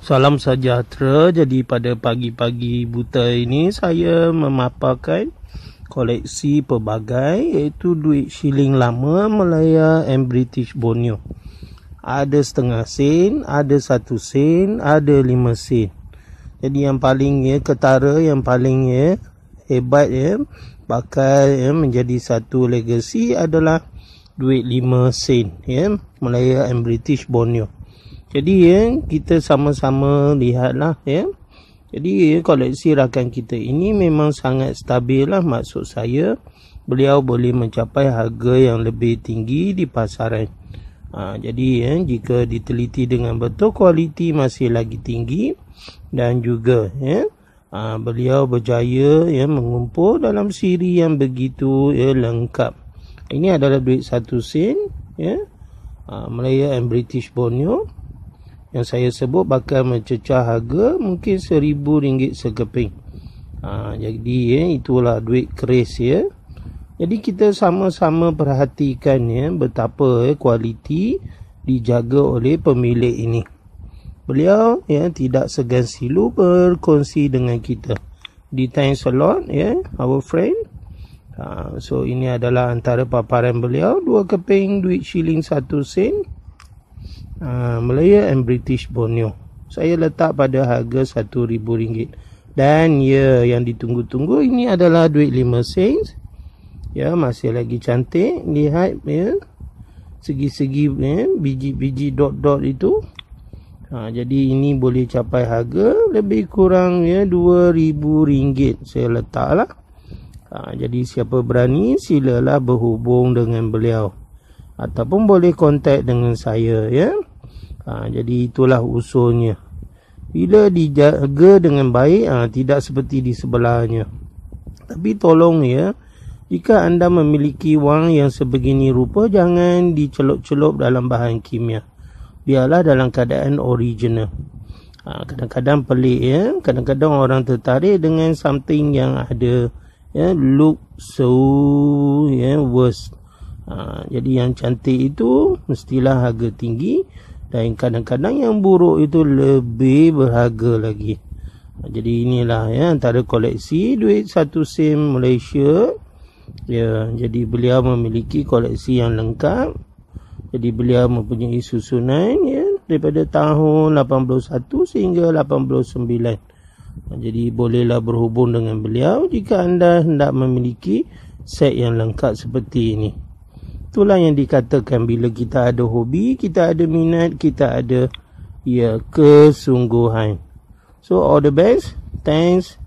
Salam sejahtera. Jadi pada pagi-pagi buta ini saya memaparkan koleksi pelbagai iaitu duit shilling lama Melaya and British Borneo. Ada setengah sen, ada satu sen, ada lima sen. Jadi yang paling ya, ketara, yang paling ya, hebat ya, bakal ya, menjadi satu legacy adalah duit lima sen ya, Melaya and British Borneo. Jadi ya, kita sama-sama lihatlah ya. Jadi ya, koleksi rakan kita ini memang sangat stabil lah maksud saya. Beliau boleh mencapai harga yang lebih tinggi di pasaran. Ha, jadi ya, jika diteliti dengan betul kualiti masih lagi tinggi dan juga ya, ha, beliau berjaya ya, mengumpul dalam siri yang begitu ya, lengkap. Ini adalah duit satu sen ya. Ha, Malaya and British Borneo yang saya sebut bakal mencecah harga mungkin seribu ringgit sekeping ha, jadi ya, itulah duit keris ya jadi kita sama-sama perhatikan ya betapa ya, kualiti dijaga oleh pemilik ini beliau ya tidak segan silu berkongsi dengan kita di thanks a ya our friend ha, so ini adalah antara paparan beliau dua keping duit shilling satu sen Ah, Malaya and British Borneo. Saya letak pada harga RM1,000. Dan ya, yang ditunggu-tunggu ini adalah duit 5 sen. Ya, masih lagi cantik. Lihat ya. Segi-segi ya, biji-biji dot-dot itu. Ha, jadi ini boleh capai harga lebih kurang ya RM2,000 saya letaklah. Ha, jadi siapa berani silalah berhubung dengan beliau. Ataupun boleh kontak dengan saya ya ha, Jadi itulah usulnya Bila dijaga dengan baik ha, Tidak seperti di sebelahnya Tapi tolong ya Jika anda memiliki wang yang sebegini rupa Jangan dicelup-celup dalam bahan kimia Biarlah dalam keadaan original ha, Kadang-kadang pelik ya Kadang-kadang orang tertarik dengan something yang ada ya look so ya worst ha, jadi yang cantik itu mestilah harga tinggi dan kadang-kadang yang buruk itu lebih berharga lagi jadi inilah ya antara koleksi duit satu sen Malaysia ya jadi beliau memiliki koleksi yang lengkap jadi beliau mempunyai susunan ya daripada tahun 81 sehingga 89 jadi bolehlah berhubung dengan beliau jika anda hendak memiliki set yang lengkap seperti ini itulah yang dikatakan bila kita ada hobi, kita ada minat, kita ada ya kesungguhan. So all the best. Thanks.